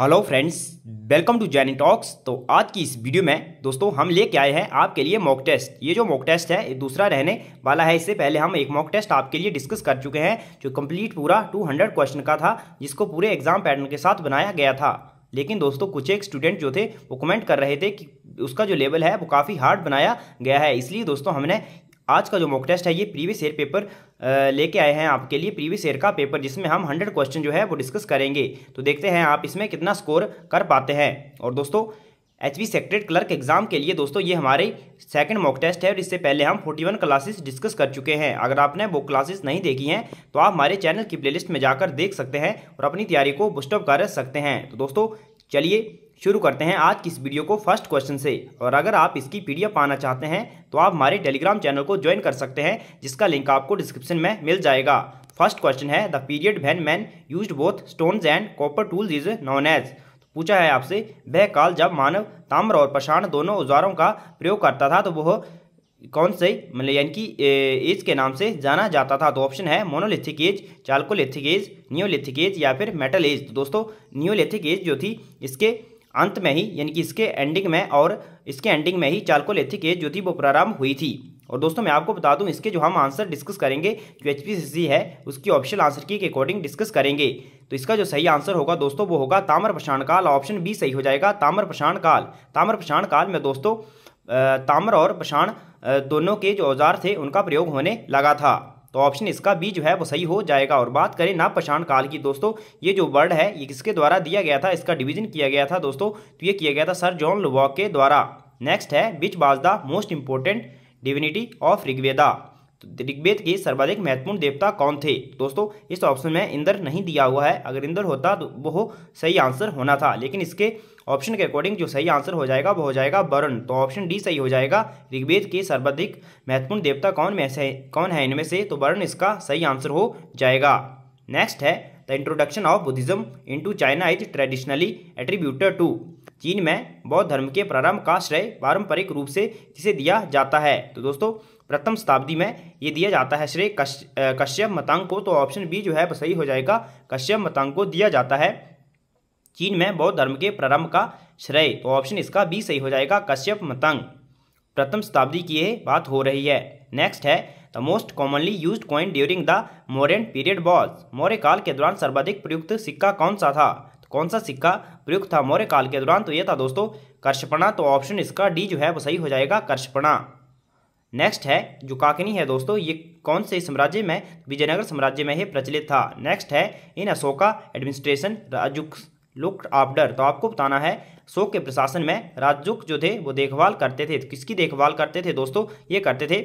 hello friends welcome to Jenny talks तो आज की इस वीडियो में दोस्तों हम लेके आए हैं आपके लिए मॉक टेस्ट ये जो मॉक टेस्ट है दूसरा रहने वाला है इससे पहले हम एक मॉक टेस्ट आपके लिए डिस्कस कर चुके हैं जो कंप्लीट पूरा 200 क्वेश्चन का था जिसको पूरे एग्जाम पैटर्न के साथ बनाया गया था लेकिन दोस्तों कुछ एक स्टूडेंट जो थे वो कमेंट कर रहे थे कि उसका जो लेवल है वो काफ़ी हार्ड बनाया गया है इसलिए दोस्तों हमने आज का जो मॉक टेस्ट है ये प्रीवियस ईयर पेपर लेके आए हैं आपके लिए प्रीवियस ईयर का पेपर जिसमें हम हंड्रेड क्वेश्चन जो है वो डिस्कस करेंगे तो देखते हैं आप इसमें कितना स्कोर कर पाते हैं और दोस्तों H V secret clerk exam के लिए दोस्तों ये हमारे सेकंड मॉक टेस्ट है और इससे पहले हम 41 क्लासेस डिस्कस कर चुके हैं अगर आपने वो क्लासेस नहीं देखी हैं तो आप हमारे चैनल की प्लेलिस्ट में जाकर देख सकते हैं और अपनी तैयारी को बुस्टअप कर सकते हैं तो दोस्तों चलिए शुरू करते हैं आज की इस वीडियो को फर्स्ट क्वेश्चन से और अगर आप इसकी पी पाना चाहते हैं तो आप हमारे टेलीग्राम चैनल को ज्वाइन कर सकते हैं जिसका लिंक आपको डिस्क्रिप्शन में मिल जाएगा फर्स्ट क्वेश्चन है the period when man use both stones and copper tools is known as तो पूछा है आपसे वह काल जब मानव ताम्र और पषाण दोनों औजारों का प्रयोग करता था तो वह कौन से मतलब यानी कि एज के नाम से जाना जाता था तो ऑप्शन है monolithic age chalcolithic age neolithic age या फिर मेटल एज तो दोस्तों न्योलिथिक एज जो थी इसके अंत में ही यानी कि इसके एंडिंग में और इसके एंडिंग में ही चालकोलेथी के ज्योति प्रारंभ हुई थी और दोस्तों मैं आपको बता दूं इसके जो हम आंसर डिस्कस करेंगे जो एच है उसकी ऑप्शन आंसर की के अकॉर्डिंग डिस्कस करेंगे तो इसका जो सही आंसर होगा दोस्तों वो होगा ताम्र पषाण काल ऑप्शन बी सही हो जाएगा ताम्र पषाण काल ताम्र पषाण काल में दोस्तों ताम्र और पषाण दोनों के जो औजार थे उनका प्रयोग होने लगा था तो ऑप्शन इसका बी जो है वो सही हो जाएगा और बात करें नापषाण काल की दोस्तों ये जो वर्ड है ये किसके द्वारा दिया गया था इसका डिवीजन किया गया था दोस्तों तो ये किया गया था सर जॉन लुबॉक के द्वारा नेक्स्ट है which was the most important divinity of Rigveda तो ऋग्वेद के सर्वाधिक महत्वपूर्ण देवता कौन थे दोस्तों इस ऑप्शन में इंद्र नहीं दिया हुआ है अगर इंद्र होता तो वो सही आंसर होना था लेकिन इसके ऑप्शन के अकॉर्डिंग जो सही आंसर हो जाएगा वो हो जाएगा वरुण तो ऑप्शन डी सही हो जाएगा ऋग्वेद के सर्वाधिक महत्वपूर्ण देवता कौन में से कौन है इनमें से तो वरुण इसका सही आंसर हो जाएगा नेक्स्ट है the introduction of Buddhism into China is traditionally attributed to चीन में बौद्ध धर्म के प्रारंभ का श्रेय पारंपरिक रूप से किसे दिया जाता है तो दोस्तों प्रथम शताब्दी में ये दिया जाता है श्रेय कश्यप मतंग को तो ऑप्शन बी जो है सही हो जाएगा कश्यप मतांग को दिया जाता है चीन में बौद्ध धर्म के प्रारंभ का श्रेय तो ऑप्शन इसका बी सही हो जाएगा कश्यप मतंग प्रथम शताब्दी की बात हो रही है नेक्स्ट है the most commonly use coin during the Mauryan period was Maurya काल के दौरान सर्वाधिक प्रयुक्त सिक्का कौन सा था तो कौन सा सिक्का प्रयुक्त था मौर्य काल के दौरान तो ये था दोस्तों कर्षपणा तो ऑप्शन इसका डी जो है वो सही हो जाएगा कर्षपणा नेक्स्ट है जो काकनी है दोस्तों ये कौन से साम्राज्य में विजयनगर साम्राज्य में ही प्रचलित था नेक्स्ट है in Ashoka administration look after तो आपको बताना है शोक के प्रशासन में राजुक जो थे वो देखभाल करते थे तो किसकी देखभाल करते थे दोस्तों ये करते थे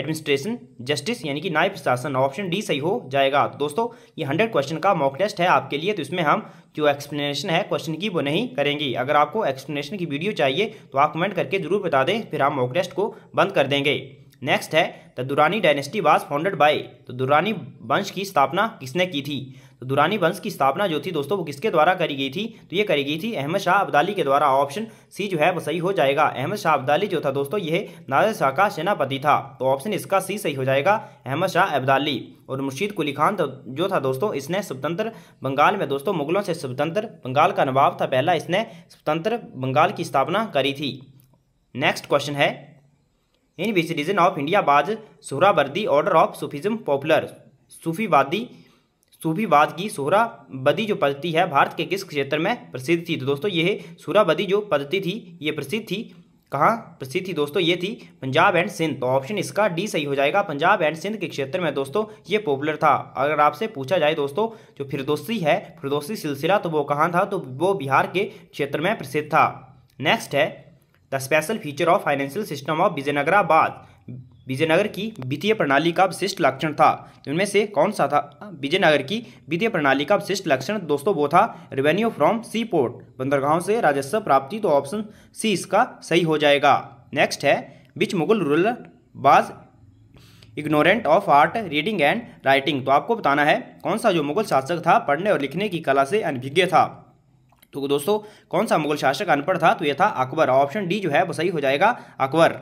एडमिनिस्ट्रेशन जस्टिस यानी कि न्याय प्रशासन ऑप्शन डी सही हो जाएगा तो दोस्तों ये हंड्रेड क्वेश्चन का मॉक टेस्ट है आपके लिए तो इसमें हम जो एक्सप्लेनेशन है क्वेश्चन की वो नहीं करेंगे अगर आपको एक्सप्लेनेशन की वीडियो चाहिए तो आप कमेंट करके जरूर बता दें फिर हम मॉक टेस्ट को बंद कर देंगे नेक्स्ट है the Durrani dynasty was founded by तो दुरानी वंश की स्थापना किसने की थी तो दुरानी वंश की स्थापना जो थी दोस्तों वो किसके द्वारा करी गई थी तो ये करी गई थी अहमद शाह अब्दाली के द्वारा ऑप्शन सी जो है वो सही हो जाएगा अहमद शाह अब्दाली जो था दोस्तों यह नाजर शाह का सेनापति था तो ऑप्शन इसका सी सही हो जाएगा अहमद शाह अब्दाली और मुर्शीद कुली खान तो जो था दोस्तों इसने स्वतंत्र बंगाल में दोस्तों मुगलों से स्वतंत्र बंगाल का नवाब था पहला इसने स्वतंत्र बंगाल की स्थापना करी थी नेक्स्ट क्वेश्चन है in which region of India was Suhrawardi order of Sufism popular सूफीवादी सूफीवाद की सोहराबदी जो पद्धति है भारत के किस क्षेत्र में प्रसिद्ध थी तो दोस्तों ये सोहराबदी जो पद्धति थी ये प्रसिद्ध थी कहाँ प्रसिद्ध थी दोस्तों ये थी पंजाब एंड सिंध तो ऑप्शन इसका डी सही हो जाएगा पंजाब एंड सिंध के क्षेत्र में दोस्तों ये पॉपुलर था अगर आपसे पूछा जाए दोस्तों जो फिरदोस्ती है फिरदोसी सिलसिला तो वो कहाँ था तो वो बिहार के क्षेत्र में प्रसिद्ध था नेक्स्ट है the special feature of financial system of Vijayanagara Vijayanagar की वित्तीय प्रणाली का विशिष्ट लक्षण था इनमें से कौन सा था विजयनगर की वित्तीय प्रणाली का विशिष्ट लक्षण दोस्तों वो था रेवेन्यू फ्रॉम सी पोर्ट बंदरगाहों से राजस्व प्राप्ति तो ऑप्शन सी इसका सही हो जाएगा नेक्स्ट है which Mughal ruler was ignorant of art reading and writing तो आपको बताना है कौन सा जो मुगल शासक था पढ़ने और लिखने की कला से अनभिज्ञ था तो दोस्तों कौन सा मुगल शासक अनपढ़ था तो यह था अकबर ऑप्शन डी जो है वो सही हो जाएगा अकबर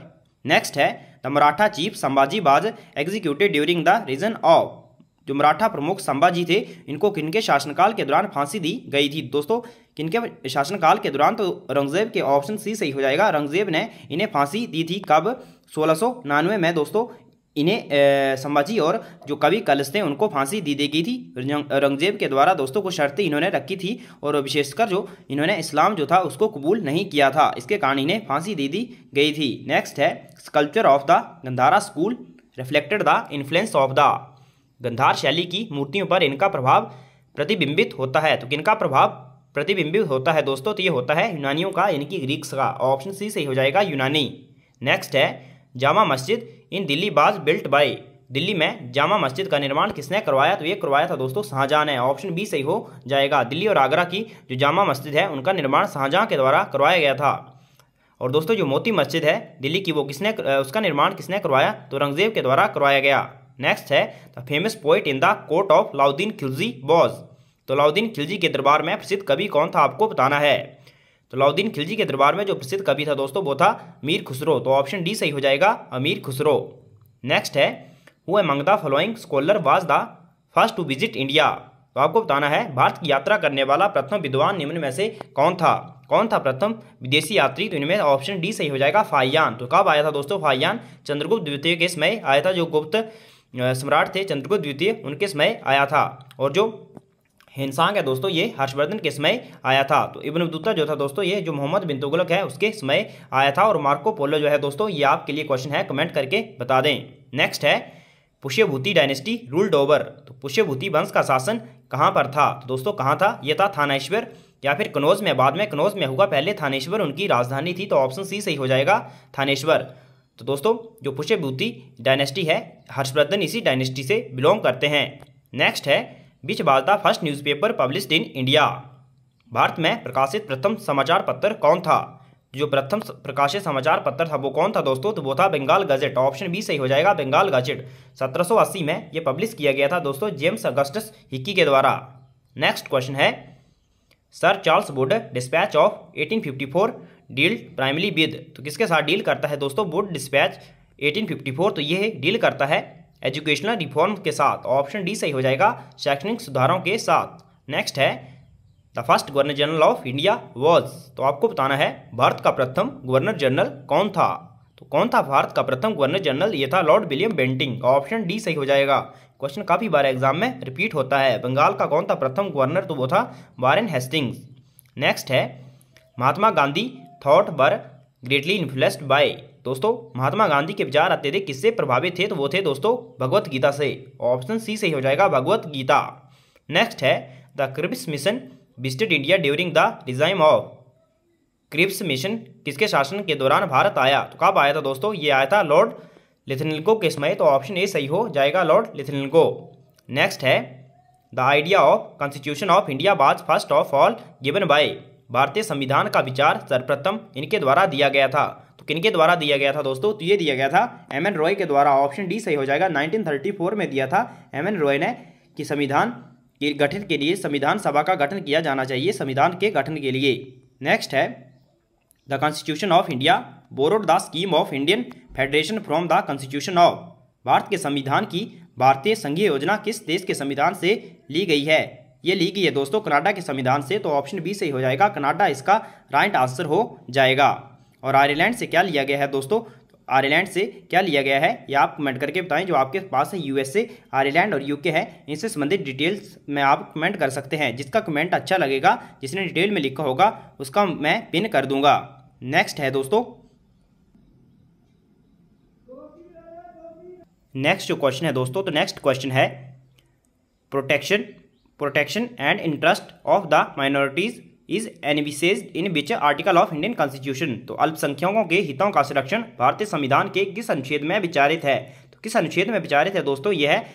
नेक्स्ट है Maratha chief Sambhaji was executed during the region of जो मराठा प्रमुख संभाजी थे इनको किनके शासनकाल के दौरान फांसी दी गई थी दोस्तों किनके शासनकाल के दौरान तो औरंगजेब के ऑप्शन सी सही हो जाएगा औरंगजेब ने इन्हें फांसी दी थी कब सोलह में दोस्तों इन्हें संभाजी और जो कवि कलश थे उनको फांसी दी दी गई थी औरंगजेब के द्वारा दोस्तों को शर्तें इन्होंने रखी थी और विशेषकर जो इन्होंने इस्लाम जो था उसको कबूल नहीं किया था इसके कारण इन्हें फांसी दे दी गई थी नेक्स्ट है sculpture of the Gandhara school reflected the influence of the Gandhara शैली की मूर्तियों पर इनका प्रभाव प्रतिबिंबित होता है तो किनका प्रभाव प्रतिबिंबित होता है दोस्तों तो ये होता है यूनानियों का यानी कि ग्रीक्स का ऑप्शन सी सही हो जाएगा यूनानी नेक्स्ट है जामा मस्जिद इन दिल्ली बाज बिल्ट बाई दिल्ली में जामा मस्जिद का निर्माण किसने करवाया तो ये करवाया था दोस्तों शाहजहाँ ने ऑप्शन बी सही हो जाएगा दिल्ली और आगरा की जो जामा मस्जिद है उनका निर्माण शाहजहाँ के द्वारा करवाया गया था और दोस्तों जो मोती मस्जिद है दिल्ली की वो किसने उसका निर्माण किसने करवाया तो औरंगजेब के द्वारा करवाया गया नेक्स्ट है the famous poet in the court of Alauddin Khilji was तो लाउद्दीन खिलजी के दरबार में प्रसिद्ध कवि कौन था आपको बताना है अलाउद्दीन खिलजी के दरबार में जो प्रसिद्ध कवि था दोस्तों वो था मीर खुसरो तो ऑप्शन डी सही हो जाएगा अमीर खुसरो नेक्स्ट है who among the following scholar was the first to visit India तो आपको बताना है भारत की यात्रा करने वाला प्रथम विद्वान निम्न में से कौन था कौन था प्रथम विदेशी यात्री तो इनमें ऑप्शन डी सही हो जाएगा फाइयान तो कब आया था दोस्तों फाइयान चंद्रगुप्त द्वितीय के समय आया था जो गुप्त सम्राट थे चंद्रगुप्त द्वितीय उनके समय आया था और जो हिंसांग है दोस्तों ये हर्षवर्धन के समय आया था तो इबन बतूता जो था दोस्तों ये जो मोहम्मद बिन तुगलक है उसके समय आया था और मार्को पोलो जो है दोस्तों ये आपके लिए क्वेश्चन है कमेंट करके बता दें नेक्स्ट है पुष्यभूति डायनेस्टी रूल्ड ओवर तो पुष्यभूति वंश का शासन कहाँ पर था तो दोस्तों कहाँ था यह था थानाश्वर या फिर कनौज में बाद में कनौज में हुआ पहले थानेश्वर उनकी राजधानी थी तो ऑप्शन सी सही हो जाएगा थानेश्वर तो दोस्तों जो पुष्यभूति डायनेस्टी है हर्षवर्धन इसी डायनेस्टी से बिलोंग करते हैं नेक्स्ट है which was first first newspaper published in India Bharat में प्रकाशित प्रथम समाचार पत्र कौन था जो प्रथम प्रकाशित समाचार पत्र था वो कौन था दोस्तों तो वो था बंगाल गजेट ऑप्शन बी सही हो जाएगा बंगाल गजेट 1780 में ये पब्लिश किया गया था दोस्तों जेम्स अगस्टस हिक्की के द्वारा नेक्स्ट क्वेश्चन है sir Charles Wood despatch of 1854 deal primarily with तो किसके साथ डील करता है दोस्तों बुड डिस्पैच 1854 तो ये डील करता है एजुकेशनल रिफॉर्म के साथ ऑप्शन डी सही हो जाएगा शैक्षणिक सुधारों के साथ नेक्स्ट है the first governor general of India was तो आपको बताना है भारत का प्रथम गवर्नर जनरल कौन था तो कौन था भारत का प्रथम गवर्नर जनरल ये था lord William Bentinck option D सही हो जाएगा क्वेश्चन काफ़ी बार एग्जाम में रिपीट होता है बंगाल का कौन था प्रथम गवर्नर तो वो था वारेन हेस्टिंग्स नेक्स्ट है महात्मा गांधी थॉट बर ग्रेटली इन्फ्लुएंस्ड बाय दोस्तों महात्मा गांधी के विचार अत्यधिक किससे प्रभावित थे तो वो थे दोस्तों भगवत गीता से ऑप्शन सी सही हो जाएगा भगवत गीता नेक्स्ट है the Cripps mission visited India during the regime of Cripps mission किसके शासन के दौरान भारत आया तो कब आया था दोस्तों ये आया था लॉर्ड लिथनिल्को के समय तो ऑप्शन ए सही हो जाएगा लॉर्ड लिथनिल्को नेक्स्ट है the idea of constitution of India was first of all given by भारतीय संविधान का विचार सर्वप्रथम इनके द्वारा दिया गया था किनके द्वारा दिया गया था दोस्तों तो ये दिया गया था एम एन रॉय के द्वारा ऑप्शन डी सही हो जाएगा 1934 में दिया था एम एन रॉय ने कि संविधान के गठन के लिए संविधान सभा का गठन किया जाना चाहिए संविधान के गठन के लिए नेक्स्ट है the constitution of India borrowed the scheme of Indian federation from the constitution of Bharat के संविधान की भारतीय संघीय योजना किस देश के संविधान से ली गई है ये ली गई है दोस्तों कनाडा के संविधान से तो ऑप्शन बी सही हो जाएगा कनाडा इसका राइट आंसर हो जाएगा और आयरलैंड से क्या लिया गया है दोस्तों आयरलैंड से क्या लिया गया है ये आप कमेंट करके बताएं जो आपके पास है यूएसए आयरलैंड और यूके है इनसे संबंधित डिटेल्स में आप कमेंट कर सकते हैं जिसका कमेंट अच्छा लगेगा जिसने डिटेल में लिखा होगा उसका मैं पिन कर दूंगा नेक्स्ट है दोस्तों नेक्स्ट जो क्वेश्चन है दोस्तों तो नेक्स्ट क्वेश्चन है protection protection and interest of the minorities is एनबिसेज in which article of Indian constitution तो अल्पसंख्यकों के हितों का संरक्षण भारतीय संविधान के किस अनुच्छेद में विचारित है तो किस अनुच्छेद में विचारित है दोस्तों यह है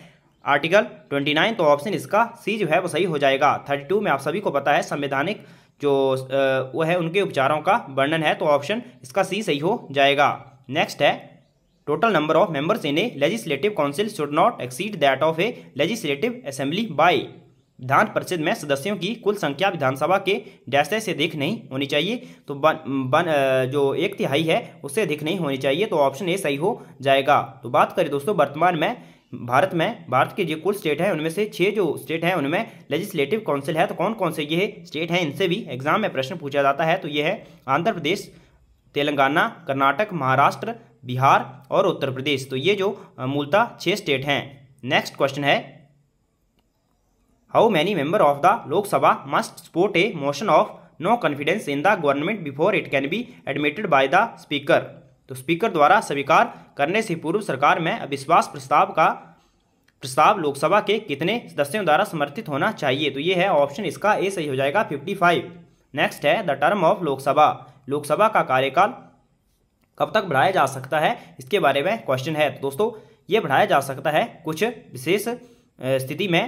आर्टिकल 29 तो ऑप्शन इसका सी जो है वो सही हो जाएगा 32 में आप सभी को पता है संवैधानिक जो वो है उनके उपचारों का वर्णन है तो ऑप्शन इसका सी सही हो जाएगा नेक्स्ट है total number of members in a legislative council should not exceed that of a legislative assembly by विधान परिषद में सदस्यों की कुल संख्या विधानसभा के डैसे से अधिक नहीं होनी चाहिए तो बन बन जो एक तिहाई है उससे अधिक नहीं होनी चाहिए तो ऑप्शन ए सही हो जाएगा तो बात करें दोस्तों वर्तमान में भारत में भारत के जो कुल स्टेट हैं उनमें से छः जो स्टेट हैं उनमें लेजिस्लेटिव काउंसिल है तो कौन कौन से ये स्टेट हैं इनसे भी एग्जाम में प्रश्न पूछा जाता है तो ये है आंध्र प्रदेश तेलंगाना कर्नाटक महाराष्ट्र बिहार और उत्तर प्रदेश तो ये जो मूलतः छः स्टेट हैं नेक्स्ट क्वेश्चन है how many member of the Lok Sabha must support a motion of no confidence in the government before it can be admitted by the speaker तो स्पीकर द्वारा स्वीकार करने से पूर्व सरकार में अविश्वास प्रस्ताव का प्रस्ताव लोकसभा के कितने सदस्यों द्वारा समर्थित होना चाहिए तो ये है ऑप्शन इसका ए सही हो जाएगा फिफ्टी फाइव नेक्स्ट है the term of Lok Sabha Lok Sabha का कार्यकाल कब तक बढ़ाया जा सकता है इसके बारे में क्वेश्चन है तो दोस्तों ये बढ़ाया जा सकता है कुछ विशेष स्थिति में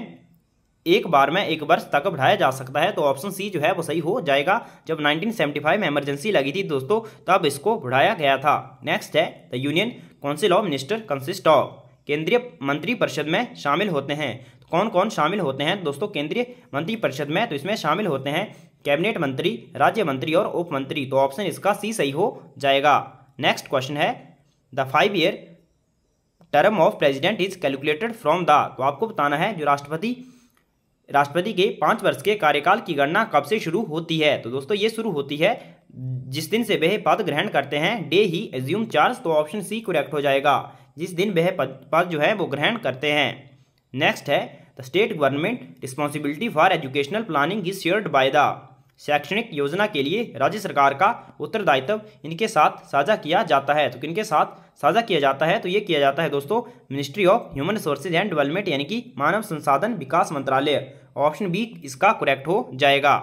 एक बार में एक वर्ष तक बढ़ाया जा सकता है तो ऑप्शन सी जो है वो सही हो जाएगा जब 1975 में इमरजेंसी लगी थी दोस्तों तब इसको बढ़ाया गया था नेक्स्ट है the union council of minister consist of केंद्रीय मंत्री परिषद में शामिल होते हैं तो कौन कौन शामिल होते हैं दोस्तों केंद्रीय मंत्री परिषद में तो इसमें शामिल होते हैं कैबिनेट मंत्री राज्य मंत्री और उप मंत्री तो ऑप्शन इसका सी सही हो जाएगा नेक्स्ट क्वेश्चन है the five year term of president is calculated from the तो आपको बताना है जो राष्ट्रपति राष्ट्रपति के पाँच वर्ष के कार्यकाल की गणना कब से शुरू होती है तो दोस्तों ये शुरू होती है जिस दिन से वह पद ग्रहण करते हैं डे ही एज्यूम चार्ज तो ऑप्शन सी करेक्ट हो जाएगा जिस दिन वह पद, पद जो है वो ग्रहण करते हैं नेक्स्ट है the state government responsibility for educational planning is shared by the शैक्षणिक योजना के लिए राज्य सरकार का उत्तरदायित्व इनके साथ साझा किया जाता है तो किनके साथ साझा किया जाता है तो ये किया जाता है दोस्तों ministry of human resources and development यानी कि मानव संसाधन विकास मंत्रालय ऑप्शन बी इसका करेक्ट हो जाएगा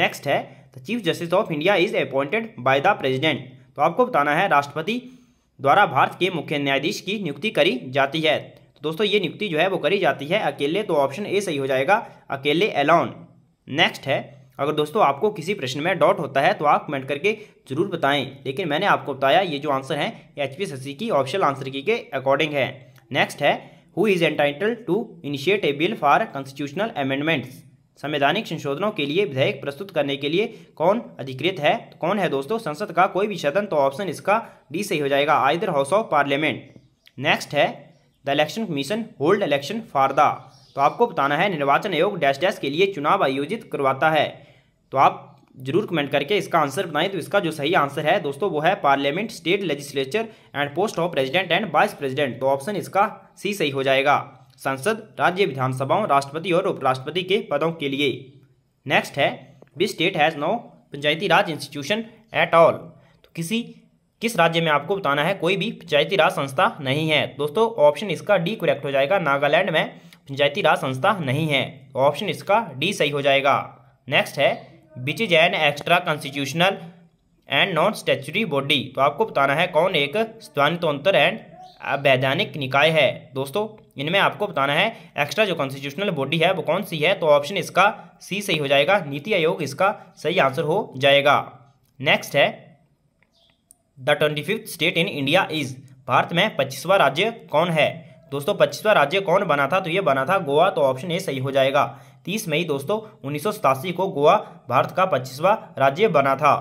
नेक्स्ट है the chief justice of India is appointed by the president तो आपको बताना है राष्ट्रपति द्वारा भारत के मुख्य न्यायाधीश की नियुक्ति करी जाती है तो दोस्तों ये नियुक्ति जो है वो करी जाती है अकेले तो ऑप्शन ए सही हो जाएगा अकेले अलाउन नेक्स्ट है अगर दोस्तों आपको किसी प्रश्न में डाउट होता है तो आप कमेंट करके जरूर बताएं लेकिन मैंने आपको बताया ये जो आंसर है एच पी सी की ऑप्शन आंसर की के अकॉर्डिंग है नेक्स्ट है who is entitle to initiate a bill for constitutional amendments संवैधानिक संशोधनों के लिए विधेयक प्रस्तुत करने के लिए कौन अधिकृत है तो कौन है दोस्तों संसद का कोई भी सदन तो ऑप्शन इसका डी सही हो जाएगा either house of parliament next है the election commission hold election for the तो आपको बताना है निर्वाचन आयोग डैश डैश के लिए चुनाव आयोजित करवाता है तो आप जरूर कमेंट करके इसका आंसर बताएं तो इसका जो सही आंसर है दोस्तों वो है parliament state legislature and post of president and vice president तो ऑप्शन इसका सी सही हो जाएगा संसद राज्य विधानसभाओं राष्ट्रपति और उपराष्ट्रपति के पदों के लिए नेक्स्ट है which state has no Panchayati Raj institution at all तो किसी किस राज्य में आपको बताना है कोई भी पंचायती राज संस्था नहीं है दोस्तों ऑप्शन इसका डी करेक्ट हो जाएगा नागालैंड में पंचायती राज संस्था नहीं है ऑप्शन इसका डी सही हो जाएगा नेक्स्ट है which is an extra constitutional and non statutory body तो आपको बताना है कौन एक स्वानितोत्तर एंड वैधानिक निकाय है दोस्तों इनमें आपको बताना है एक्स्ट्रा जो कॉन्स्टिट्यूशनल बॉडी है वो कौन सी है तो ऑप्शन इसका सी सही हो जाएगा नीति आयोग इसका सही आंसर हो जाएगा नेक्स्ट है the twenty fifth state in India is Bharat में पच्चीसवा राज्य कौन है दोस्तों पच्चीसवा राज्य कौन बना था तो ये बना था गोवा तो ऑप्शन ए सही हो जाएगा तीस मई दोस्तों उन्नीस को गोवा भारत का पच्चीसवा राज्य बना था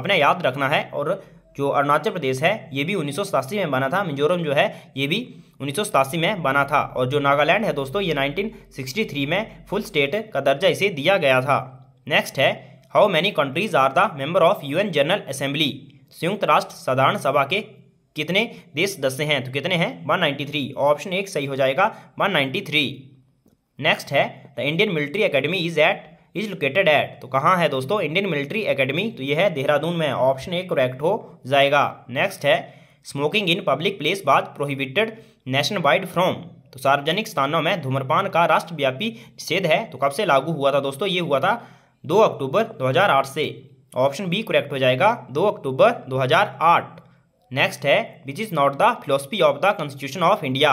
आपने याद रखना है और जो अरुणाचल प्रदेश है ये भी उन्नीस में बना था मिजोरम जो है ये भी उन्नीस में बना था और जो नागालैंड है दोस्तों ये 1963 में फुल स्टेट का दर्जा इसे दिया गया था नेक्स्ट है how many countries are the member of UN general assembly संयुक्त राष्ट्र साधारण सभा के कितने देश दस हैं तो कितने हैं 193 ऑप्शन एक सही हो जाएगा 193 नेक्स्ट है the Indian military academy is at is located at तो कहाँ है दोस्तों इंडियन मिलिट्री एकेडमी तो ये है देहरादून में ऑप्शन ए करेक्ट हो जाएगा नेक्स्ट है स्मोकिंग इन पब्लिक प्लेस बाद प्रोहिबिटेड नेशन वाइड फ्रॉम तो सार्वजनिक स्थानों में धूम्रपान का राष्ट्रव्यापी निषेध है तो कब से लागू हुआ था दोस्तों ये हुआ था 2 अक्टूबर 2008 से ऑप्शन बी करेक्ट हो जाएगा 2 अक्टूबर 2008 नेक्स्ट है which is not the philosophy of the constitution of India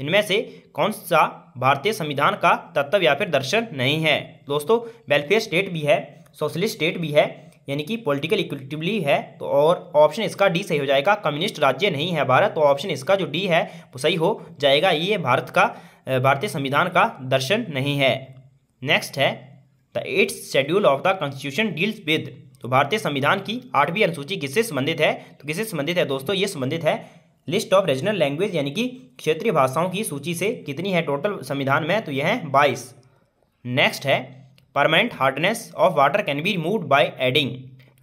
इनमें से कौन सा भारतीय संविधान का तत्व या फिर दर्शन नहीं है दोस्तों वेलफेयर स्टेट भी है सोशलिस्ट स्टेट भी है यानी कि पॉलिटिकल इक्विटिवली है तो और ऑप्शन इसका डी सही हो जाएगा कम्युनिस्ट राज्य नहीं है भारत तो ऑप्शन इसका जो डी है वो सही हो जाएगा ये भारत का भारतीय संविधान का दर्शन नहीं है नेक्स्ट है the eighth schedule of the constitution deals with तो भारतीय संविधान की आठवीं अनुसूची किससे संबंधित है तो किससे संबंधित है दोस्तों ये संबंधित है लिस्ट ऑफ रीजनल लैंग्वेज यानी कि क्षेत्रीय भाषाओं की सूची से कितनी है टोटल संविधान में तो यह है बाईस नेक्स्ट है permanent hardness of water can be remove by adding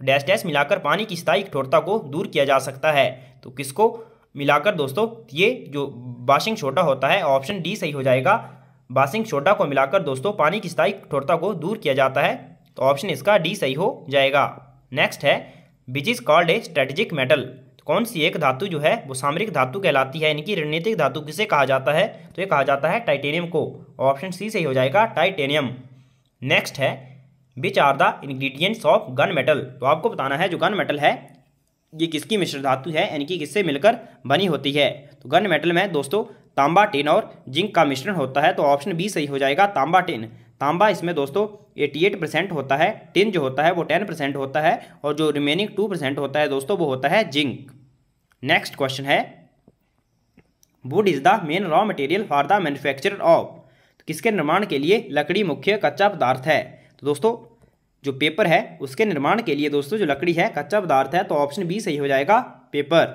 dash dash मिलाकर पानी की स्थायी कठोरता को दूर किया जा सकता है तो किसको मिलाकर दोस्तों ये जो बाशिंग छोटा होता है ऑप्शन डी सही हो जाएगा बाशिंग छोटा को मिलाकर दोस्तों पानी की स्थायी कठोरता को दूर किया जाता है तो ऑप्शन इसका डी सही हो जाएगा नेक्स्ट है which is called a strategic metal कौन सी एक धातु जो है वो सामरिक धातु कहलाती है इनकी रणनीतिक धातु किसे कहा जाता है तो ये कहा जाता है टाइटेनियम को ऑप्शन सी सही हो जाएगा टाइटेनियम नेक्स्ट है which are the ingredients of gun metal तो आपको बताना है जो गन मेटल है ये किसकी मिश्र धातु है यानी कि किससे मिलकर बनी होती है तो गन मेटल में दोस्तों तांबा टेन और जिंक का मिश्रण होता है तो ऑप्शन बी सही हो जाएगा तांबा टेन तांबा इसमें दोस्तों एट परसेंट होता है टिन जो होता है वो टेन परसेंट होता है और जो रिमेनिंग टू परसेंट होता है दोस्तों वो होता है जिंक नेक्स्ट क्वेश्चन है wood is the main raw material for the manufacture of किसके निर्माण के लिए लकड़ी मुख्य कच्चा पदार्थ है तो दोस्तों जो पेपर है उसके निर्माण के लिए दोस्तों जो लकड़ी है कच्चा पदार्थ है तो ऑप्शन बी सही हो जाएगा पेपर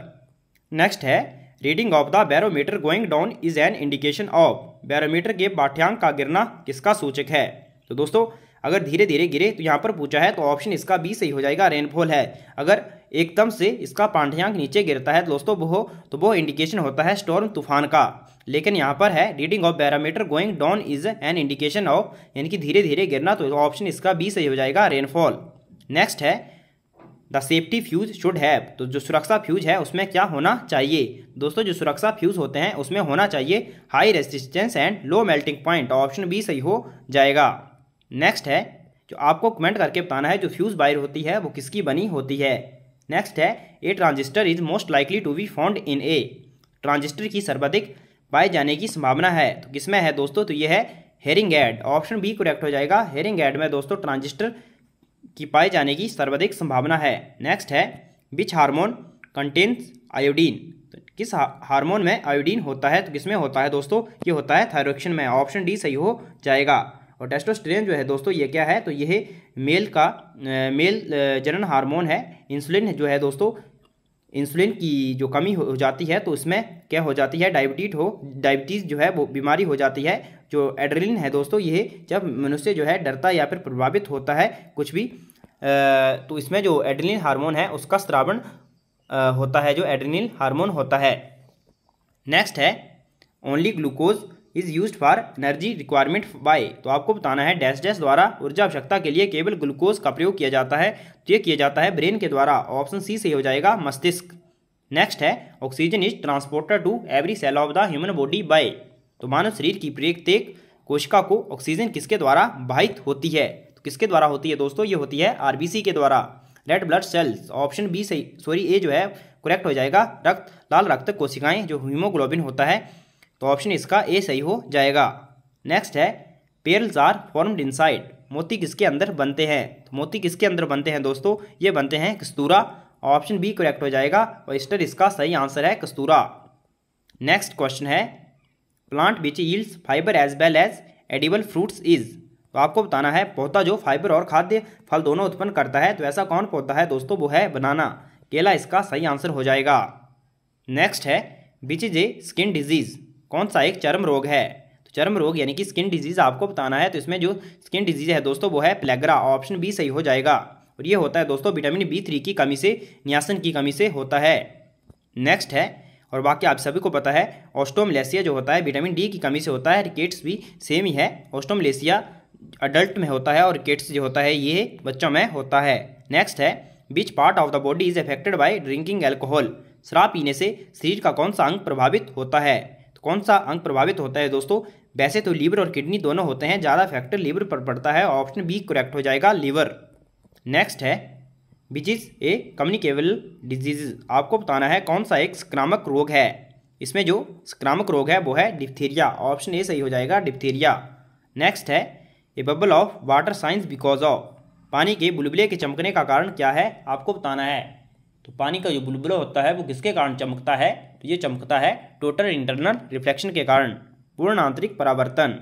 नेक्स्ट है reading of the barometer going down is an indication of barometer के पाठ्यांक का गिरना किसका सूचक है तो दोस्तों अगर धीरे धीरे गिरे तो यहाँ पर पूछा है तो ऑप्शन इसका बी सही हो जाएगा रेनफॉल है अगर एकदम से इसका पांठ्यांक नीचे गिरता है दोस्तों वो तो वो इंडिकेशन होता है स्टॉर्म तूफान का लेकिन यहाँ पर है reading of barometer going down is an indication of यानी कि धीरे धीरे गिरना तो ऑप्शन इसका बी सही हो जाएगा रेनफॉल नेक्स्ट है the safety fuse should have तो जो सुरक्षा फ्यूज है उसमें क्या होना चाहिए दोस्तों जो सुरक्षा फ्यूज होते हैं उसमें होना चाहिए high resistance and low melting point option B सही हो जाएगा नेक्स्ट है जो आपको कमेंट करके बताना है जो फ्यूज़ वायर होती है वो किसकी बनी होती है नेक्स्ट है a transistor is most likely to be found in a transistor की सर्वाधिक पाए जाने की संभावना है तो किसमें है दोस्तों तो ये है hearing aid option B correct हो जाएगा हेरिंग एड में दोस्तों ट्रांजिस्टर की पाए जाने की सर्वाधिक संभावना है नेक्स्ट है बिच हार्मोन कंटेंस आयोडीन तो किस हार्मोन में आयोडीन होता है तो किसमें होता है दोस्तों ये होता है थायरोक्शन में ऑप्शन डी सही हो जाएगा और टेस्टोस्टेरॉन जो है दोस्तों ये क्या है तो यह मेल का मेल जनन हार्मोन है इंसुलिन जो है दोस्तों इंसुलिन की जो कमी हो जाती है तो उसमें क्या हो जाती है डायबिटीज हो डायबिटीज़ जो है वो बीमारी हो जाती है जो एड्रेलिन है दोस्तों यह जब मनुष्य जो है डरता या फिर प्रभावित होता है कुछ भी तो इसमें जो एड्रेलिन हार्मोन है उसका श्रावण होता है जो एड्रेलिन हार्मोन होता है नेक्स्ट है only glucose is use for energy requirement by तो आपको बताना है डैश डैश द्वारा ऊर्जा आवश्यकता के लिए केवल ग्लूकोज का प्रयोग किया जाता है तो ये किया जाता है ब्रेन के द्वारा ऑप्शन सी से हो जाएगा मस्तिष्क नेक्स्ट है oxygen is transporter to every cell of the human body by तो मानव शरीर की प्रत्येक कोशिका को ऑक्सीजन किसके द्वारा बाहित होती है तो किसके द्वारा होती है दोस्तों ये होती है आरबीसी के द्वारा red blood cells option B सही सॉरी ए जो है करेक्ट हो जाएगा रक्त लाल रक्त कोशिकाएं जो हीमोग्लोबिन होता है तो ऑप्शन इसका ए सही हो जाएगा नेक्स्ट है पेल्स आर फॉर्म्ड इनसाइड मोती किसके अंदर बनते हैं तो मोती किसके अंदर बनते हैं दोस्तों ये बनते हैं कस्तूरा ऑप्शन बी करेक्ट हो जाएगा और ईस्टर इसका सही आंसर है कस्तूरा नेक्स्ट क्वेश्चन है plant which yields fibre as well as edible fruits is तो आपको बताना है पौधा जो फाइबर और खाद्य फल दोनों उत्पन्न करता है तो ऐसा कौन पौधा है दोस्तों वो है बनाना केला इसका सही आंसर हो जाएगा नेक्स्ट है which is a skin disease कौन सा एक चर्म रोग है तो चर्म रोग यानी कि स्किन डिजीज़ आपको बताना है तो इसमें जो स्किन डिजीज़ है दोस्तों वो है प्लेगरा ऑप्शन बी सही हो जाएगा और ये होता है दोस्तों विटामिन बी थ्री की कमी से न्यासन की कमी से होता है नेक्स्ट है और बाकी आप सभी को पता है ऑस्टोमलेसिया जो होता है विटामिन डी की कमी से होता है रिकेट्स भी सेम ही है ऑस्टोमलेसिया अडल्ट में होता है और रिकेट्स जो होता है ये बच्चों में होता है नेक्स्ट है which part of the body is affected by drinking alcohol शराब पीने से शरीर का कौन सा अंग प्रभावित होता है कौन सा अंग प्रभावित होता है दोस्तों वैसे तो लीवर और किडनी दोनों होते हैं ज़्यादा फैक्टर लीवर पर पड़ता है ऑप्शन बी करेक्ट हो जाएगा लीवर नेक्स्ट है which is a communicable disease आपको बताना है कौन सा एक संक्रामक रोग है इसमें जो संक्रामक रोग है वो है डिप्थीरिया ऑप्शन ए सही हो जाएगा डिप्थीरिया नेक्स्ट है a bubble of water shines because of पानी के बुलबुले के चमकने का कारण क्या है आपको बताना है तो पानी का जो बुलबुला होता है वो किसके कारण चमकता है तो ये चमकता है टोटल इंटरनल रिफ्लेक्शन के कारण पूर्ण आंतरिक परावर्तन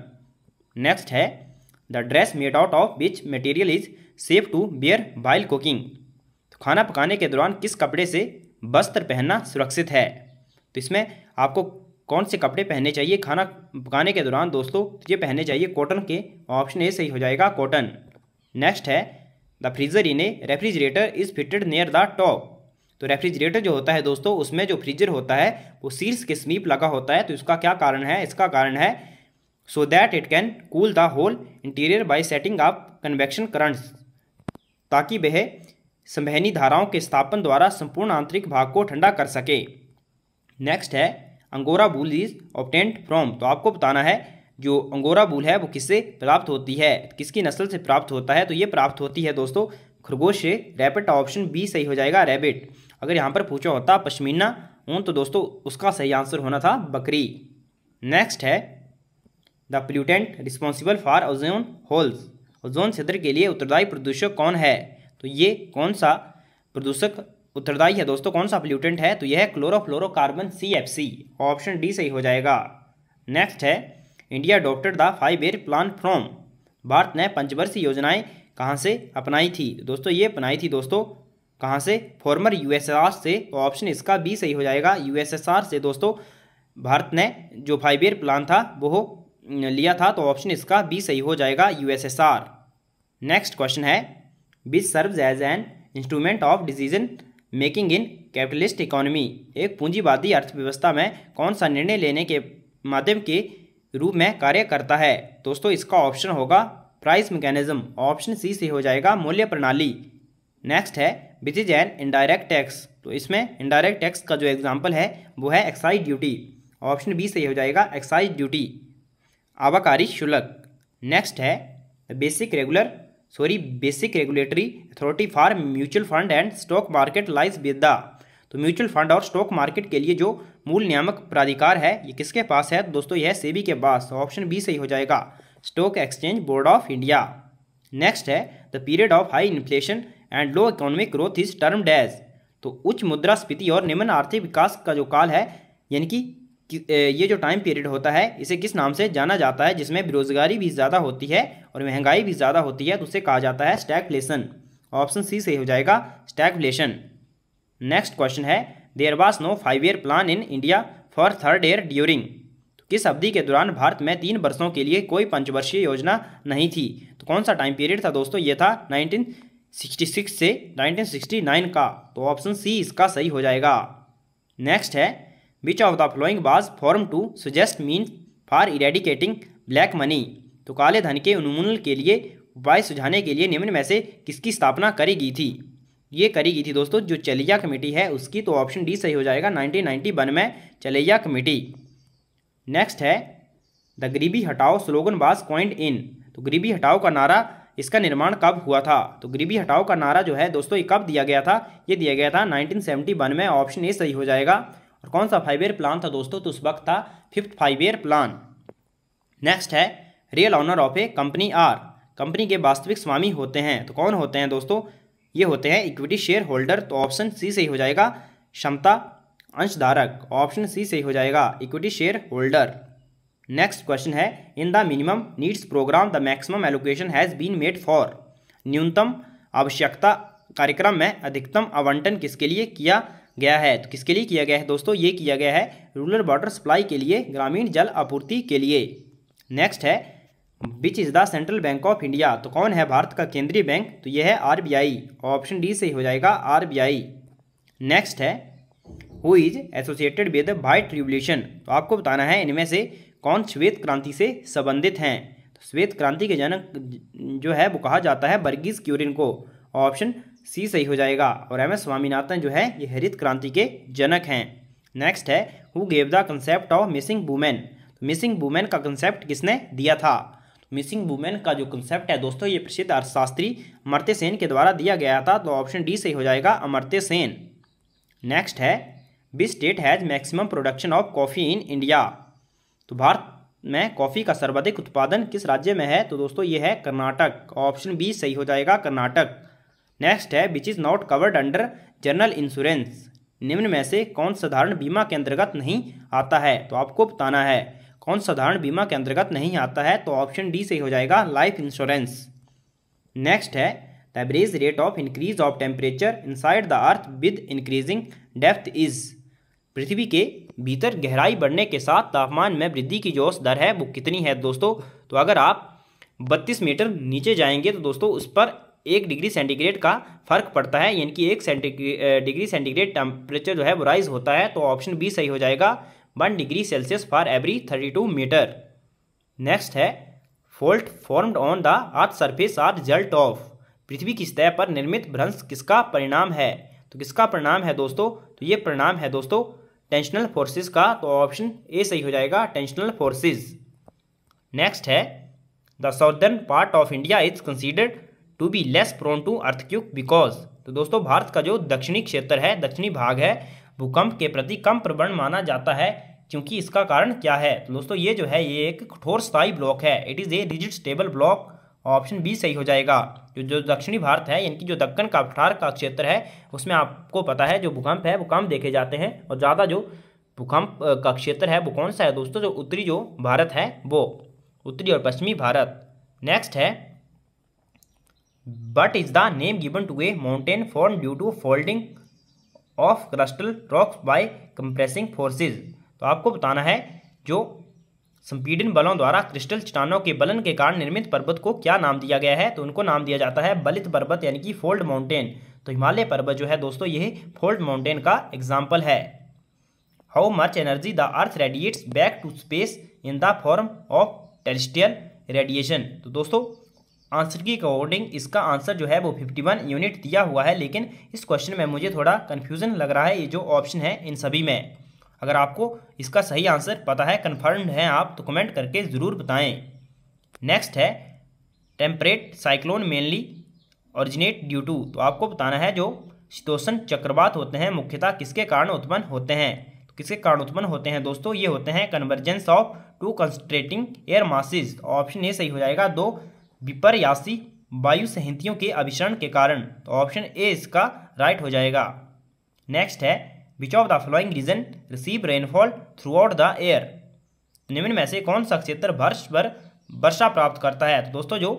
नेक्स्ट है the dress made out of which material is safe to wear while cooking तो खाना पकाने के दौरान किस कपड़े से वस्त्र पहनना सुरक्षित है तो इसमें आपको कौन से कपड़े पहनने चाहिए खाना पकाने के दौरान दोस्तों ये पहनने चाहिए कॉटन के ऑप्शन ए सही हो जाएगा कॉटन नेक्स्ट है the freezer in a refrigerator is fitted near the top तो रेफ्रिजरेटर जो होता है दोस्तों उसमें जो फ्रीजर होता है वो शीर्ष के समीप लगा होता है तो इसका क्या कारण है इसका कारण है so that it can cool the whole interior by setting up convection currents ताकि वह संवहनी धाराओं के स्थापन द्वारा संपूर्ण आंतरिक भाग को ठंडा कर सके नेक्स्ट है angora wool is obtained from तो आपको बताना है जो अंगोरा बूल है वो किससे प्राप्त होती है किसकी नस्ल से प्राप्त होता है तो ये प्राप्त होती है दोस्तों खरगोश से रैपिड ऑप्शन बी सही हो जाएगा रैबिट अगर यहाँ पर पूछा होता पश्मीना ऊन तो दोस्तों उसका सही आंसर होना था बकरी नेक्स्ट है the pollutant responsible for ozone holes ozone क्षेत्र के लिए उत्तरदायी प्रदूषक कौन है तो ये कौन सा प्रदूषक उत्तरदायी है दोस्तों कौन सा प्लूटेंट है तो यह है chlorofluorocarbon C F C option D सही हो जाएगा नेक्स्ट है India adopted the five year plan from Bharat ने पंचवर्षीय योजनाएं कहाँ से अपनाई थी दोस्तों ये अपनाई थी दोस्तों कहाँ से फॉर्मर यूएसएसआर से ऑप्शन तो इसका बी सही हो जाएगा यूएसएसआर से दोस्तों भारत ने जो फाइव ईयर प्लान था वो लिया था तो ऑप्शन इसका बी सही हो जाएगा यूएसएसआर नेक्स्ट क्वेश्चन है which serves as an instrument of decision making in capitalist economy एक पूंजीवादी अर्थव्यवस्था में कौन सा निर्णय लेने के माध्यम के रूप में कार्य करता है दोस्तों इसका ऑप्शन होगा प्राइस मैकेनिज्म ऑप्शन सी से हो जाएगा मूल्य प्रणाली नेक्स्ट है which is an indirect tax तो इसमें इनडायरेक्ट टैक्स का जो एग्जाम्पल है वो है एक्साइज ड्यूटी ऑप्शन बी सही हो जाएगा एक्साइज ड्यूटी आबाकारी शुल्क नेक्स्ट है basic regular sorry basic regulatory authority for mutual fund and stock market lies with the तो म्यूचुअल फंड और स्टॉक मार्केट के लिए जो मूल नियामक प्राधिकार है ये किसके पास है दोस्तों यह सेबी e के पास ऑप्शन बी सही हो जाएगा stock exchange board of India next है the period of high inflation and low economic growth is term as तो उच्च मुद्रास्फीति और निम्न आर्थिक विकास का जो काल है यानी कि ये जो टाइम पीरियड होता है इसे किस नाम से जाना जाता है जिसमें बेरोजगारी भी ज़्यादा होती है और महंगाई भी ज़्यादा होती है तो उसे कहा जाता है स्टैगफ्लेशन ऑप्शन सी से हो जाएगा फ्लेशन नेक्स्ट क्वेश्चन है there was no five year plan in India for third year during किस अवधि के दौरान भारत में तीन वर्षों के लिए कोई पंचवर्षीय योजना नहीं थी तो कौन सा टाइम पीरियड था दोस्तों ये था 1966 से 1969 का तो ऑप्शन सी इसका सही हो जाएगा नेक्स्ट है which of the following was form to suggest mean for eradicating black money तो काले धन के उन्मूलन के लिए उपाय सुझाने के लिए निम्न में से किसकी स्थापना करी गई थी ये करी गई थी दोस्तों जो चलिया कमेटी है उसकी तो ऑप्शन डी सही हो जाएगा 1991 में चलिया कमेटी नेक्स्ट है द गरीबी हटाओ स्लोगन वास क्वाइंट इन तो गरीबी हटाओ का नारा इसका निर्माण कब हुआ था तो गरीबी हटाओ का नारा जो है दोस्तों ये कब दिया गया था ये दिया गया था 1971 में ऑप्शन ए सही हो जाएगा और कौन सा फाइव ईयर प्लान था दोस्तों तो उस वक्त था fifth five year plan next है real owner of a company are company के वास्तविक स्वामी होते हैं तो कौन होते हैं दोस्तों ये होते हैं इक्विटी शेयर होल्डर तो ऑप्शन सी सही हो जाएगा क्षमता अंशधारक ऑप्शन सी सही हो जाएगा equity share holder next question है in the minimum needs programme the maximum allocation has been made for न्यूनतम आवश्यकता कार्यक्रम में अधिकतम आवंटन किसके लिए किया गया है तो किसके लिए किया गया है दोस्तों ये किया गया है रूरल वाटर सप्लाई के लिए ग्रामीण जल आपूर्ति के लिए नेक्स्ट है which is the central bank of India तो कौन है भारत का केंद्रीय बैंक तो यह है आरबीआई ऑप्शन डी सही हो जाएगा आरबीआई नेक्स्ट है who is associated with white revolution तो आपको बताना है इनमें से कौन श्वेत क्रांति से संबंधित हैं तो श्वेत क्रांति के जनक जो है वो कहा जाता है वर्गीज क्यूरिन को ऑप्शन सी सही हो जाएगा और एम एस स्वामीनाथन जो है ये हरित क्रांति के जनक हैं नेक्स्ट है who gave the concept of missing women missing women का कंसेप्ट किसने दिया था मिसिंग तो वुमेन का जो कंसेप्ट है दोस्तों ये प्रसिद्ध अर्थशास्त्री अमर्त्य सेन के द्वारा दिया गया था तो ऑप्शन डी सही हो जाएगा अमर्त्य सेन नेक्स्ट है which state has maximum production of coffee in India तो भारत में कॉफ़ी का सर्वाधिक उत्पादन किस राज्य में है तो दोस्तों ये है कर्नाटक ऑप्शन बी सही हो जाएगा कर्नाटक नेक्स्ट है which is not covered under general insurance निम्न में से कौन साधारण बीमा के अंतर्गत नहीं आता है तो आपको बताना है कौन साधारण बीमा के अंतर्गत नहीं आता है तो ऑप्शन डी सही हो जाएगा लाइफ इंश्योरेंस नेक्स्ट है the average rate of increase of temperature inside the earth with increasing depth is पृथ्वी के भीतर गहराई बढ़ने के साथ तापमान में वृद्धि की जो दर है वो कितनी है दोस्तों तो अगर आप बत्तीस मीटर नीचे जाएंगे तो दोस्तों उस पर एक डिग्री सेंटीग्रेड का फर्क पड़ता है यानी कि एक सेंटीग्रेड डिग्री सेंटीग्रेड टेम्परेचर जो है वो राइज होता है तो ऑप्शन बी सही हो जाएगा one degree Celsius for every thirty two metre next है fault formed on the earth surface are result of पृथ्वी की सतह पर निर्मित भ्रंश किसका परिणाम है तो किसका परिणाम है दोस्तों तो ये परिणाम है दोस्तों टेंशनल फोर्सेस का तो ऑप्शन ए सही हो जाएगा टेंशनल फोर्सेस नेक्स्ट है the southern part of India is considered to be less prone to earthquake because तो दोस्तों भारत का जो दक्षिणी क्षेत्र है दक्षिणी भाग है भूकंप के प्रति कम प्रबण माना जाता है क्योंकि इसका कारण क्या है तो दोस्तों ये जो है ये एक कठोर स्थायी ब्लॉक है it is a rigid stable block option B सही हो जाएगा जो जो दक्षिणी भारत है यानी कि जो दक्कन का का क्षेत्र है उसमें आपको पता है जो भूकंप है वो कम देखे जाते हैं और ज़्यादा जो भूकंप का क्षेत्र है वो कौन सा है दोस्तों जो उत्तरी जो भारत है वो उत्तरी और पश्चिमी भारत नेक्स्ट है what is the name given to a mountain form due to folding of crustal rocks by compressing forces तो आपको बताना है जो संपीड़न बलों द्वारा क्रिस्टल चट्टानों के बलन के कारण निर्मित पर्वत को क्या नाम दिया गया है तो उनको नाम दिया जाता है बलित पर्वत यानी कि फोल्ड माउंटेन तो हिमालय पर्वत जो है दोस्तों यह फोल्ड माउंटेन का एग्जाम्पल है how much energy the earth radiates back to space in the form of terrestrial radiation तो दोस्तों आंसर की अकॉर्डिंग इसका आंसर जो है वो 51 यूनिट दिया हुआ है लेकिन इस क्वेश्चन में मुझे थोड़ा कन्फ्यूजन लग रहा है ये जो ऑप्शन है इन सभी में अगर आपको इसका सही आंसर पता है कन्फर्म्ड है आप तो कमेंट करके ज़रूर बताएं नेक्स्ट है temperate cyclone mainly originate due to तो आपको बताना है जो शीतोषण चक्रवात होते हैं मुख्यतः किसके कारण उत्पन्न होते हैं तो किसके कारण उत्पन्न होते हैं दोस्तों ये होते हैं convergence of two contrasting air masses option A सही हो जाएगा दो विपरयासी वायु संहितियों के अभिसरण के कारण तो ऑप्शन ए इसका राइट हो जाएगा नेक्स्ट है which of the following region receive rainfall throughout the year निम्न में से कौन सा क्षेत्र वर्ष भर वर्षा प्राप्त करता है तो दोस्तों जो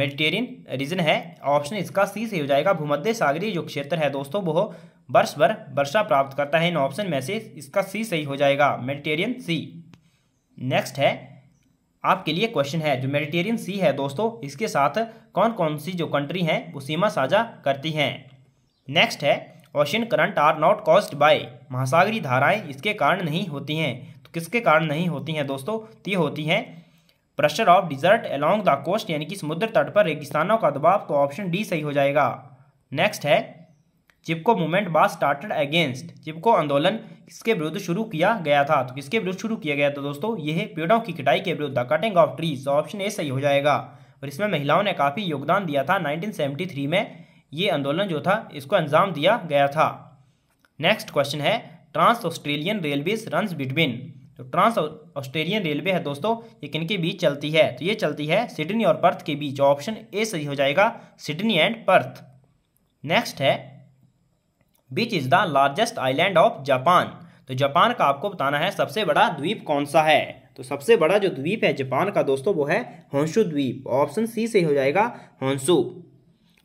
मेडिटेरियन रीजन है ऑप्शन इसका सी से हो जाएगा भूमध्य सागरीय जो क्षेत्र है दोस्तों वह वर्ष भर वर्षा प्राप्त करता है इन ऑप्शन में से इसका सी सही हो जाएगा मेडिटेरियन सी नेक्स्ट है आपके लिए क्वेश्चन है जो मेडिटेरियन सी है दोस्तों इसके साथ कौन कौन सी जो कंट्री हैं वो सीमा साझा करती हैं नेक्स्ट है ocean current are not caused by महासागरी धाराएं इसके कारण नहीं होती हैं तो किसके कारण नहीं होती हैं दोस्तों तो ये होती हैं pressure of desert along the coast यानी कि समुद्र तट पर रेगिस्तानों का दबाव तो ऑप्शन डी सही हो जाएगा नेक्स्ट है चिपको मूवमेंट बाद स्टार्टेड अगेंस्ट चिपको आंदोलन किसके विरुद्ध शुरू किया गया था तो किसके विरुद्ध शुरू किया गया था दोस्तों यह पेड़ों की कटाई के विरुद्ध the cutting of trees option A सही हो जाएगा और इसमें महिलाओं ने काफ़ी योगदान दिया था 1973 में ये आंदोलन जो था इसको अंजाम दिया गया था नेक्स्ट क्वेश्चन है trans Australian railways run between तो ट्रांस ऑस्ट्रेलियन रेलवे है दोस्तों ये किन के बीच चलती है तो ये चलती है सिडनी और पर्थ के बीच ऑप्शन ए सही हो जाएगा सिडनी एंड पर्थ नेक्स्ट है which is the largest island of Japan तो जापान का आपको बताना है सबसे बड़ा द्वीप कौन सा है तो सबसे बड़ा जो द्वीप है जापान का दोस्तों वो है होन्सु द्वीप ऑप्शन सी सही हो जाएगा होंशु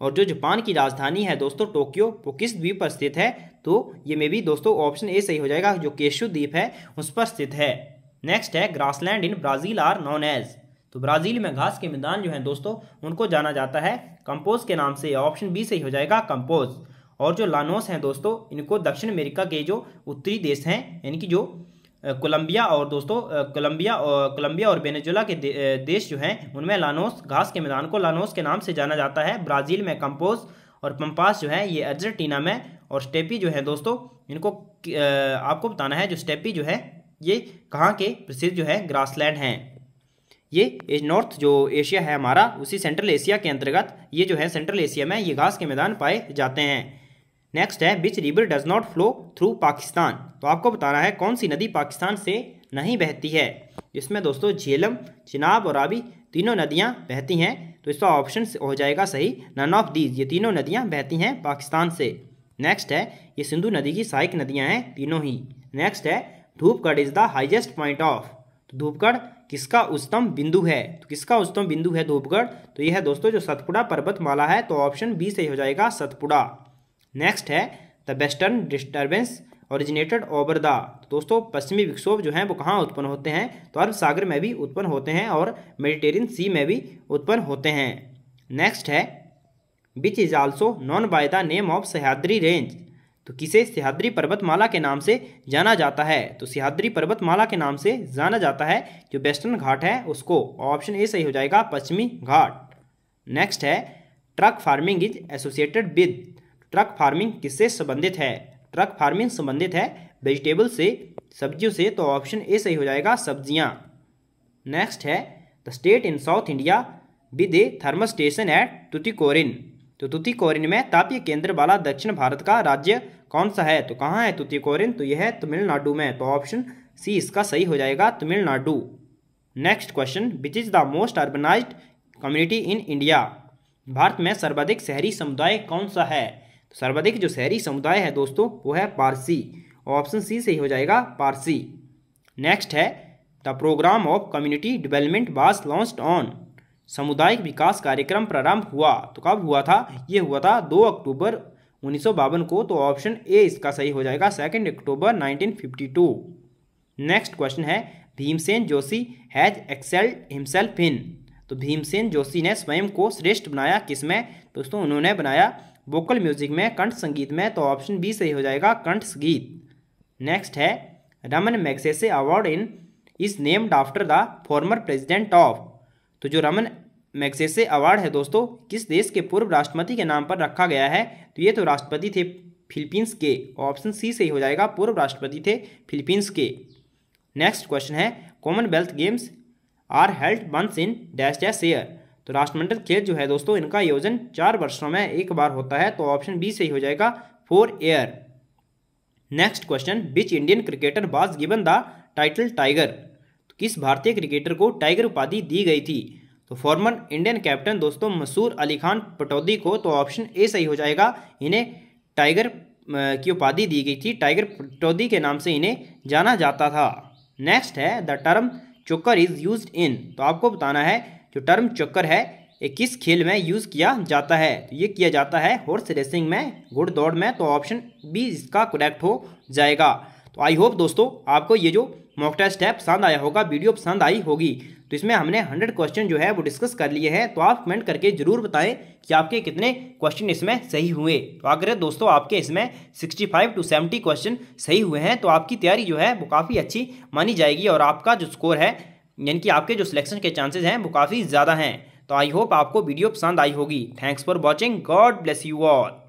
और जो जापान की राजधानी है दोस्तों टोक्यो वो किस द्वीप पर स्थित है तो ये मे भी दोस्तों ऑप्शन ए सही हो जाएगा जो केशु द्वीप है उस पर स्थित है नेक्स्ट है grassland in Brazil are known as तो ब्राज़ील में घास के मैदान जो हैं दोस्तों उनको जाना जाता है कंपोज के नाम से ऑप्शन बी सही हो जाएगा कंपोज और जो लानोस हैं दोस्तों इनको दक्षिण अमेरिका के जो उत्तरी देश हैं यानी कि जो कोलंबिया और दोस्तों कोलंबिया और कोलंबिया और वेनेजुला के दे, देश जो हैं उनमें लानोस घास के मैदान को लानोस के नाम से जाना जाता है ब्राज़ील में कंपोज और पम्पास जो है ये अर्जेंटीना में और स्टेपी जो है दोस्तों इनको आपको बताना है जो स्टेपी जो है ये कहाँ के प्रसिद्ध जो है ग्रासलैंड हैं ये नॉर्थ जो एशिया है हमारा उसी सेंट्रल एशिया के अंतर्गत ये जो है सेंट्रल एशिया में ये घास के मैदान पाए जाते हैं नेक्स्ट है which river does not flow through Pakistan तो आपको बताना है कौन सी नदी पाकिस्तान से नहीं बहती है इसमें दोस्तों झेलम चिनाब और आबी तीनों नदियाँ बहती हैं तो इसका ऑप्शन हो जाएगा सही नन ऑफ दीज ये तीनों नदियाँ बहती हैं पाकिस्तान से नेक्स्ट है ये सिंधु नदी की सहायक नदियाँ हैं तीनों ही नेक्स्ट है Dhupgarh is the highest point of तो धूपगढ़ किसका उच्चतम बिंदु है तो किसका उच्चतम बिंदु है धूपगढ़ तो यह है दोस्तों जो सतपुड़ा पर्वतमाला है तो ऑप्शन बी से हो जाएगा सतपुड़ा नेक्स्ट है the western disturbance originated over the दोस्तों पश्चिमी विक्षोभ जो हैं वो कहाँ उत्पन्न होते हैं तो अरब सागर में भी उत्पन्न होते हैं और मेडिटेरियन सी में भी उत्पन्न होते हैं नेक्स्ट है which is also known by the name of Sahyadri range तो किसे सिहाद्री पर्वतमाला के नाम से जाना जाता है तो सिहाद्री पर्वतमाला के नाम से जाना जाता है जो वेस्टर्न घाट है उसको ऑप्शन ए सही हो जाएगा पश्चिमी घाट नेक्स्ट है truck farming is associated with truck farming किससे संबंधित है ट्रक फार्मिंग संबंधित है वेजिटेबल से सब्जियों से तो ऑप्शन ए सही हो जाएगा सब्जियाँ नेक्स्ट है the state in south India with a thermal station at Tuticorin तो तुतिकोरिन में तापीय केंद्र वाला दक्षिण भारत का राज्य कौन सा है तो कहाँ है तुतिकोरिन तो यह है तमिलनाडु में तो ऑप्शन सी इसका सही हो जाएगा Tamil Nadu next question which is the most urbanise community in India Bharat में सर्वाधिक शहरी समुदाय कौन सा है तो सर्वाधिक जो शहरी समुदाय है दोस्तों वो है पारसी ऑप्शन सी सही हो जाएगा पारसी नेक्स्ट है the programme of community development was launched on सामुदायिक विकास कार्यक्रम प्रारंभ हुआ तो कब हुआ था ये हुआ था दो अक्टूबर उन्नीस को तो ऑप्शन ए इसका सही हो जाएगा second October two next question है Bhimsen Joshi has excelled himself in तो भीमसेन जोशी ने स्वयं को श्रेष्ठ बनाया किसमें दोस्तों उन्होंने बनाया वोकल म्यूजिक में कंठ संगीत में तो ऑप्शन बी सही हो जाएगा कंठ संगीत नेक्स्ट है Ramon Magsaysay award in is named after the former president of तो जो रमन मैग्सेसे अवार्ड है दोस्तों किस देश के पूर्व राष्ट्रपति के नाम पर रखा गया है तो ये तो राष्ट्रपति थे फिलीपींस के ऑप्शन सी सही हो जाएगा पूर्व राष्ट्रपति थे फिलीपींस के नेक्स्ट क्वेश्चन है Commonwealth Games are held once in dash dash year तो राष्ट्रमंडल खेल जो है दोस्तों इनका आयोजन चार वर्षों में एक बार होता है तो ऑप्शन बी सही हो जाएगा four year next question which Indian cricketer was given the title tiger तो किस भारतीय क्रिकेटर को टाइगर उपाधि दी गई थी तो फॉर्मर इंडियन कैप्टन दोस्तों मसूर अली खान पटौदी को तो ऑप्शन ए सही हो जाएगा इन्हें टाइगर की उपाधि दी गई थी टाइगर पटौदी के नाम से इन्हें जाना जाता था नेक्स्ट है the term choker is use in तो आपको बताना है जो टर्म चक्कर है ये किस खेल में यूज़ किया जाता है तो ये किया जाता है हॉर्स रेसिंग में घुड़ दौड़ में तो ऑप्शन बी इसका करेक्ट हो जाएगा तो आई होप दोस्तों आपको ये जो मॉक टेस्ट है पसंद आया होगा वीडियो पसंद आई होगी तो इसमें हमने हंड्रेड क्वेश्चन जो है वो डिस्कस कर लिए हैं तो आप कमेंट करके जरूर बताएं कि आपके कितने क्वेश्चन इसमें सही हुए तो अगर दोस्तों आपके इसमें 65 टू 70 क्वेश्चन सही हुए हैं तो आपकी तैयारी जो है वो काफ़ी अच्छी मानी जाएगी और आपका जो स्कोर है यानी कि आपके जो सिलेक्शन के चांसेज हैं वो काफ़ी ज़्यादा हैं तो आई होप आपको वीडियो पसंद आई होगी thanks for watching God bless you all